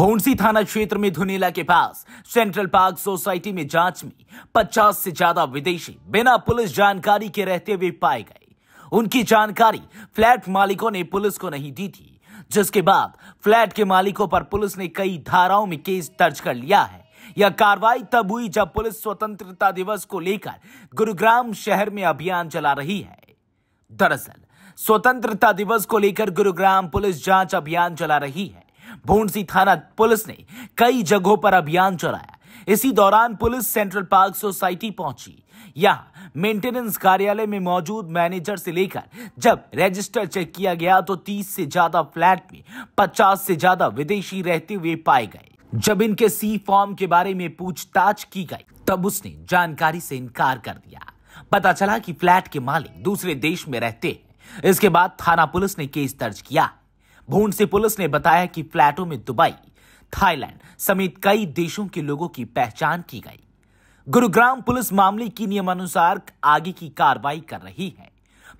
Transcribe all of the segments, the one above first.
भोंडसी थाना क्षेत्र में धुनेला के पास सेंट्रल पार्क सोसाइटी में जांच में 50 से ज्यादा विदेशी बिना पुलिस जानकारी के रहते हुए पाए गए उनकी जानकारी फ्लैट मालिकों ने पुलिस को नहीं दी थी जिसके बाद फ्लैट के मालिकों पर पुलिस ने कई धाराओं में केस दर्ज कर लिया है यह कार्रवाई तब हुई जब पुलिस स्वतंत्रता दिवस को लेकर गुरुग्राम शहर में अभियान चला रही है दरअसल स्वतंत्रता दिवस को लेकर गुरुग्राम पुलिस जांच अभियान चला रही है भोंडसी थाना पुलिस ने कई जगहों पर अभियान चलाया इसी दौरान पुलिस सेंट्रल पार्क सोसाइटी पहुंची यहाँ मेंटेनेंस कार्यालय में मौजूद मैनेजर से लेकर जब रजिस्टर चेक किया गया तो 30 से ज्यादा फ्लैट में 50 से ज्यादा विदेशी रहते हुए पाए गए जब इनके सी फॉर्म के बारे में पूछताछ की गई तब उसने जानकारी से इनकार कर दिया पता चला कि फ्लैट के मालिक दूसरे देश में रहते हैं इसके बाद थाना पुलिस ने केस दर्ज किया भूंड से पुलिस ने बताया कि फ्लैटों में दुबई थाईलैंड समेत कई देशों के लोगों की पहचान की गई गुरुग्राम पुलिस मामले की नियमानुसार आगे की कार्रवाई कर रही है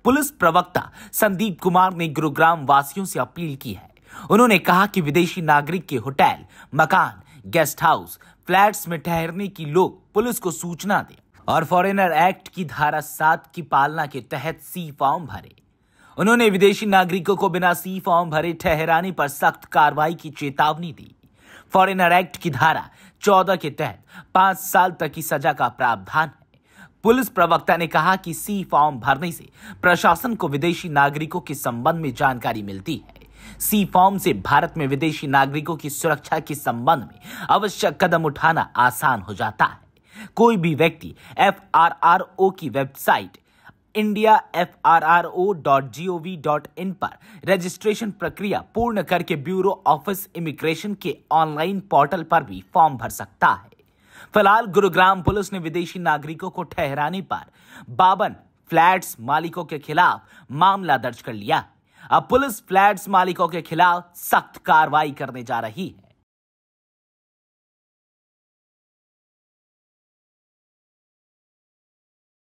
पुलिस प्रवक्ता संदीप कुमार ने गुरुग्राम वासियों से अपील की है उन्होंने कहा कि विदेशी नागरिक के होटल मकान गेस्ट हाउस फ्लैट्स में ठहरने की लोग पुलिस को सूचना दें और फॉरेनर एक्ट की धारा सात की पालना के तहत सी फॉर्म भरे उन्होंने विदेशी नागरिकों को बिना सी फॉर्म भरे ठहराने पर सख्त कार्रवाई की चेतावनी दी फॉरेनर एक्ट की धारा चौदह के तहत पांच साल तक की सजा का प्रावधान है पुलिस प्रवक्ता ने कहा कि सी फॉर्म भरने से प्रशासन को विदेशी नागरिकों के संबंध में जानकारी मिलती है सी फॉर्म से भारत में विदेशी नागरिकों की सुरक्षा के संबंध में आवश्यक कदम उठाना आसान हो जाता है कोई भी व्यक्ति एफ की website India F R R O dot G O V dot in पर रजिस्ट्रेशन प्रक्रिया पूर्ण करके ब्यूरो ऑफिस इमिग्रेशन के ऑनलाइन पोर्टल पर भी फॉर्म भर सकता है फिलहाल गुरुग्राम पुलिस ने विदेशी नागरिकों को ठहराने पर बावन फ्लैट्स मालिकों के खिलाफ मामला दर्ज कर लिया अब पुलिस फ्लैट्स मालिकों के खिलाफ सख्त कार्रवाई करने जा रही है